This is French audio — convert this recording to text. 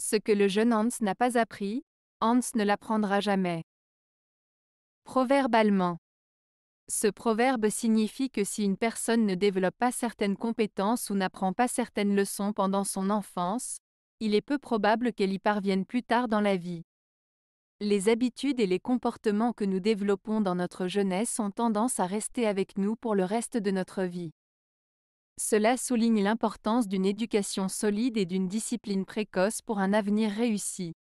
Ce que le jeune Hans n'a pas appris, Hans ne l'apprendra jamais. Proverbe allemand. Ce proverbe signifie que si une personne ne développe pas certaines compétences ou n'apprend pas certaines leçons pendant son enfance, il est peu probable qu'elle y parvienne plus tard dans la vie. Les habitudes et les comportements que nous développons dans notre jeunesse ont tendance à rester avec nous pour le reste de notre vie. Cela souligne l'importance d'une éducation solide et d'une discipline précoce pour un avenir réussi.